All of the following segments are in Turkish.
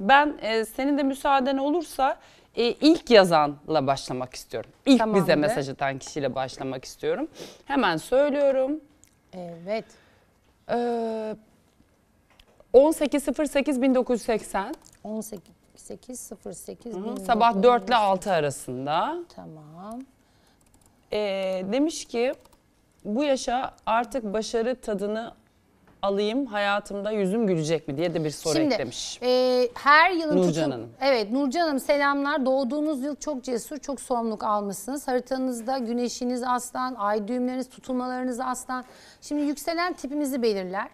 Ben e, senin de müsaaden olursa e, ilk yazanla başlamak istiyorum. İlk Tamamdır. bize mesaj atan kişiyle başlamak istiyorum. Hemen söylüyorum. Evet. Ee, 18.08.1980 18 sabah 4 ile 6 arasında Tamam. Ee, demiş ki bu yaşa artık başarı tadını alayım hayatımda yüzüm gülecek mi diye de bir soru Şimdi, eklemiş. E, her yılın Nurcan tutum, Hanım. Evet Nurcan Hanım selamlar. Doğduğunuz yıl çok cesur, çok sorumluluk almışsınız. Haritanızda güneşiniz aslan, ay düğümleriniz, tutulmalarınız aslan. Şimdi yükselen tipimizi belirler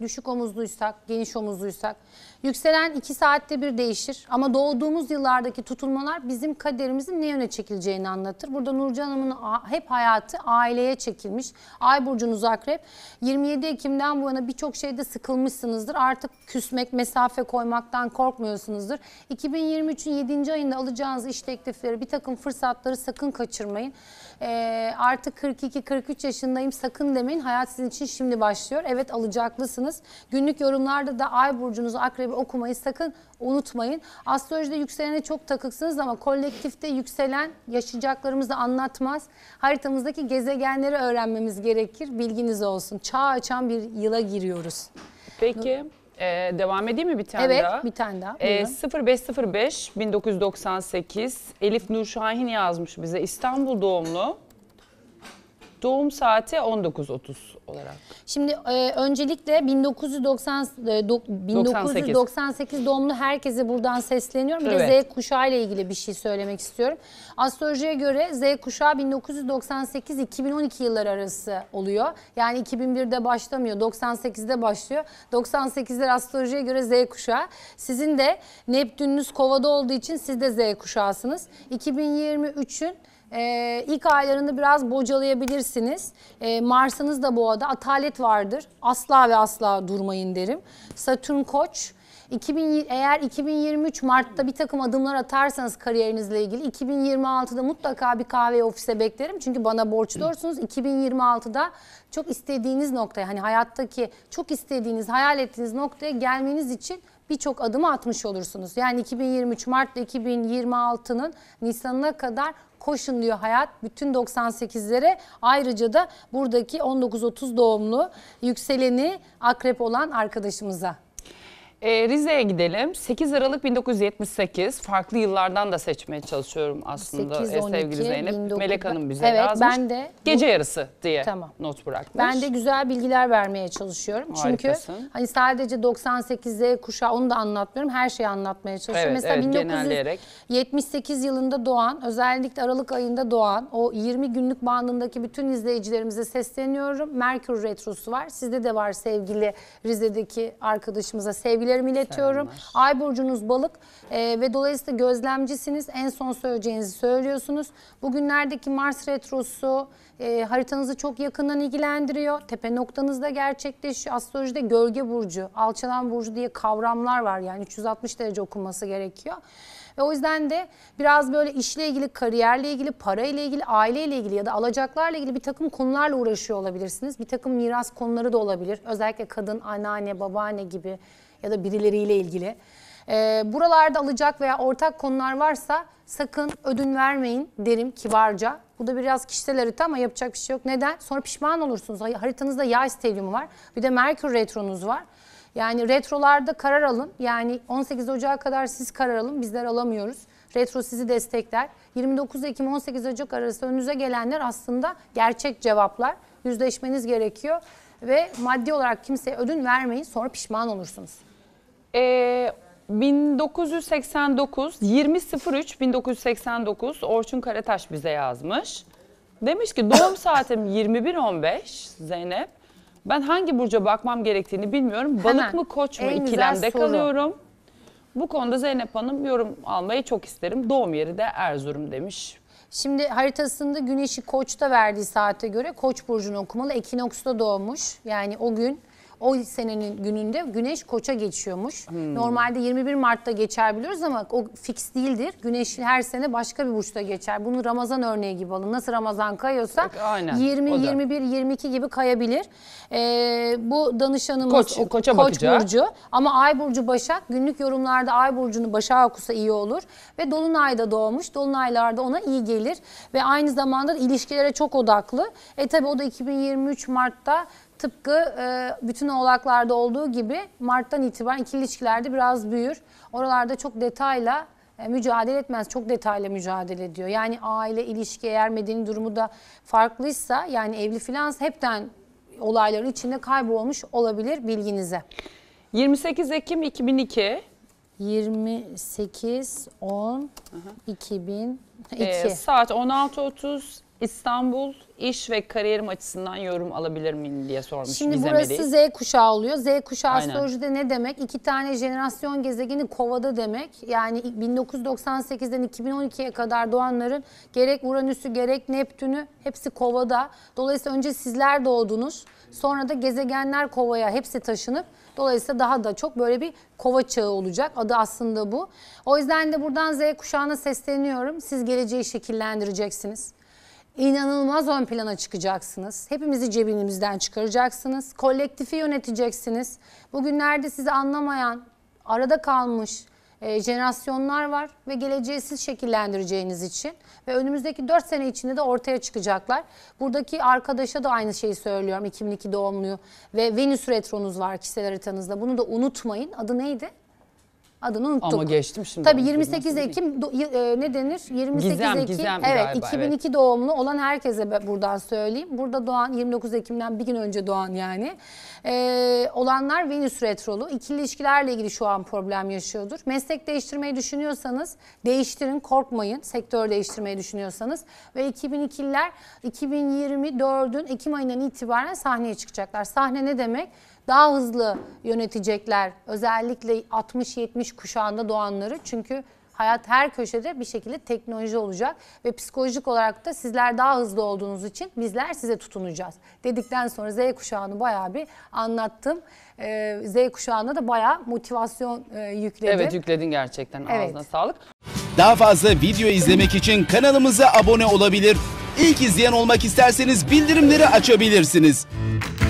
düşük omuzluysak, geniş omuzluysak. Yükselen iki saatte bir değişir ama doğduğumuz yıllardaki tutulmalar bizim kaderimizin ne yöne çekileceğini anlatır. Burada Nurcan Hanım'ın hep hayatı aileye çekilmiş. Ay burcunuz akrep. 27 Ekim'den bu yana birçok şeyde sıkılmışsınızdır. Artık küsmek, mesafe koymaktan korkmuyorsunuzdur. 2023'ün 7. ayında alacağınız iş teklifleri, bir takım fırsatları sakın kaçırmayın. Ee, artık 42-43 yaşındayım sakın demeyin. Hayat sizin için şimdi başlıyor. Evet alacaklısınız yaparsanız günlük yorumlarda da ay burcunuzu akrebi okumayı sakın unutmayın. Astrolojide yükselene çok takıksınız ama kolektifte yükselen yaşayacaklarımızı anlatmaz. Haritamızdaki gezegenleri öğrenmemiz gerekir. Bilginiz olsun. Çağ açan bir yıla giriyoruz. Peki. Ee, devam edeyim mi bir tane evet, daha? Evet bir tane daha. Ee, 0505 1998 Elif Nurşahin yazmış bize İstanbul doğumlu. Doğum saati 19.30 olarak. Şimdi e, öncelikle 1990 e, do, 1998 doğumlu herkese buradan sesleniyorum. Bir evet. de Z kuşağı ile ilgili bir şey söylemek istiyorum. Astrolojiye göre Z kuşağı 1998-2012 yılları arası oluyor. Yani 2001'de başlamıyor, 98'de başlıyor. 98'ler astrolojiye göre Z kuşağı. Sizin de Neptününüz Kova'da olduğu için siz de Z kuşağısınız. 2023'ün ee, ilk aylarında biraz bocalayabilirsiniz. Ee, Mars'ınız da boğada. Atalet vardır. Asla ve asla durmayın derim. Satürn koç. 2000, eğer 2023 Mart'ta bir takım adımlar atarsanız kariyerinizle ilgili 2026'da mutlaka bir kahve ofise beklerim. Çünkü bana borçluyorsunuz. 2026'da çok istediğiniz noktaya hani hayattaki çok istediğiniz hayal ettiğiniz noktaya gelmeniz için birçok adımı atmış olursunuz. Yani 2023 Mart 2026'nın Nisan'ına kadar koşun diyor hayat bütün 98'lere ayrıca da buradaki 1930 doğumlu yükseleni akrep olan arkadaşımıza. Ee, Rize'ye gidelim. 8 Aralık 1978. Farklı yıllardan da seçmeye çalışıyorum aslında 8, e, 12, sevgili Zeynep. 19... Melek Hanım bize evet, yazmış. ben de. Gece yarısı diye tamam. not bırakmış. Ben de güzel bilgiler vermeye çalışıyorum. Çünkü hani sadece 98'de z kuşağı onu da anlatmıyorum. Her şeyi anlatmaya çalışıyorum. Evet, Mesela evet, 1978 yılında doğan, özellikle Aralık ayında doğan o 20 günlük bandındaki bütün izleyicilerimize sesleniyorum. Merkür Retrosu var. Sizde de var sevgili Rize'deki arkadaşımıza sevgili Sevgilerimi iletiyorum. Selamlar. Ay burcunuz balık e, ve dolayısıyla gözlemcisiniz. En son söyleyeceğinizi söylüyorsunuz. Bugünlerdeki Mars retrosu e, haritanızı çok yakından ilgilendiriyor. Tepe noktanızda gerçekleşiyor. Astrolojide gölge burcu, alçalan burcu diye kavramlar var. Yani 360 derece okunması gerekiyor. Ve o yüzden de biraz böyle işle ilgili, kariyerle ilgili, parayla ilgili, aileyle ilgili ya da alacaklarla ilgili bir takım konularla uğraşıyor olabilirsiniz. Bir takım miras konuları da olabilir. Özellikle kadın, anneanne, babaanne gibi ya da birileriyle ilgili. E, buralarda alacak veya ortak konular varsa sakın ödün vermeyin derim kibarca. Bu da biraz kişisel harita ama yapacak bir şey yok. Neden? Sonra pişman olursunuz. Haritanızda yay stelyumu var. Bir de Merkür retronuz var. Yani retrolarda karar alın. Yani 18 Ocak'a kadar siz karar alın. Bizler alamıyoruz. Retro sizi destekler. 29 Ekim 18 Ocak arası önünüze gelenler aslında gerçek cevaplar. Yüzleşmeniz gerekiyor ve maddi olarak kimseye ödün vermeyin. Sonra pişman olursunuz. Ee, 1989 20.03 1989 Orçun Karataş bize yazmış. Demiş ki doğum saatim 21.15 Zeynep. Ben hangi burca bakmam gerektiğini bilmiyorum. Balık Hemen. mı koç mu En ikilemde kalıyorum. Bu konuda Zeynep Hanım yorum almayı çok isterim. Doğum yeri de Erzurum demiş. Şimdi haritasında güneşi koçta verdiği saate göre koç burcunu okumalı. Ekinoks'ta doğmuş. Yani o gün o senenin gününde güneş koça geçiyormuş. Hmm. Normalde 21 Mart'ta geçer biliyoruz ama o fix değildir. Güneş her sene başka bir burçta geçer. Bunu Ramazan örneği gibi alın. Nasıl Ramazan kayıyorsa aynen, 20, 21, 22 gibi kayabilir. Ee, bu danışanımız Koç, o, koça Koç burcu ama Ay burcu Başak. Günlük yorumlarda Ay burcunu Başak'a okusa iyi olur ve dolunayda doğmuş. Dolunaylarda ona iyi gelir ve aynı zamanda ilişkilere çok odaklı. E tabi o da 2023 Mart'ta Tıpkı e, bütün oğlaklarda olduğu gibi Mart'tan itibaren ikili ilişkilerde biraz büyür. Oralarda çok detayla e, mücadele etmez. Çok detayla mücadele ediyor. Yani aile ilişki eğer medeni durumu da farklıysa yani evli filan, hepten olayların içinde kaybolmuş olabilir bilginize. 28 Ekim 2002 28 10 2002 ee, saat 16.30 İstanbul iş ve kariyerim açısından yorum alabilir miyim diye sormuş Şimdi Gizem burası Eri. Z kuşağı oluyor. Z kuşağı Aynen. astrolojide ne demek? İki tane jenerasyon gezegeni kovada demek. Yani 1998'den 2012'ye kadar doğanların gerek Uranüs'ü gerek Neptün'ü hepsi kovada. Dolayısıyla önce sizler doğdunuz. Sonra da gezegenler kovaya hepsi taşınıp dolayısıyla daha da çok böyle bir kova çağı olacak. Adı aslında bu. O yüzden de buradan Z kuşağına sesleniyorum. Siz geleceği şekillendireceksiniz inanılmaz ön plana çıkacaksınız. Hepimizi cebimizden çıkaracaksınız. Kolektifi yöneteceksiniz. Bugünlerde sizi anlamayan, arada kalmış e, jenerasyonlar var ve geleceği siz şekillendireceğiniz için ve önümüzdeki 4 sene içinde de ortaya çıkacaklar. Buradaki arkadaşa da aynı şeyi söylüyorum. 2002 doğumlu ve Venüs retronuz var kişisel haritanızda. Bunu da unutmayın. Adı neydi? Adını unuttuk. Ama geçtim şimdi. Tabii 28 Ekim e, ne denir? 28 Gizem, Ekim. Gizem evet galiba, 2002 evet. doğumlu olan herkese buradan söyleyeyim. Burada doğan 29 Ekim'den bir gün önce doğan yani. E, olanlar Venüs retrolu. İkili ilişkilerle ilgili şu an problem yaşıyordur. Meslek değiştirmeyi düşünüyorsanız değiştirin, korkmayın. Sektör değiştirmeyi düşünüyorsanız ve 2002'liler 2024'ün Ekim ayından itibaren sahneye çıkacaklar. Sahne ne demek? daha hızlı yönetecekler. Özellikle 60-70 kuşağında doğanları. Çünkü hayat her köşede bir şekilde teknoloji olacak ve psikolojik olarak da sizler daha hızlı olduğunuz için bizler size tutunacağız. Dedikten sonra Z kuşağını bayağı bir anlattım. Ee, Z kuşağına da bayağı motivasyon e, yükledim. Evet yükledin gerçekten evet. sağlık. Daha fazla video izlemek için kanalımıza abone olabilir. İlk izleyen olmak isterseniz bildirimleri açabilirsiniz.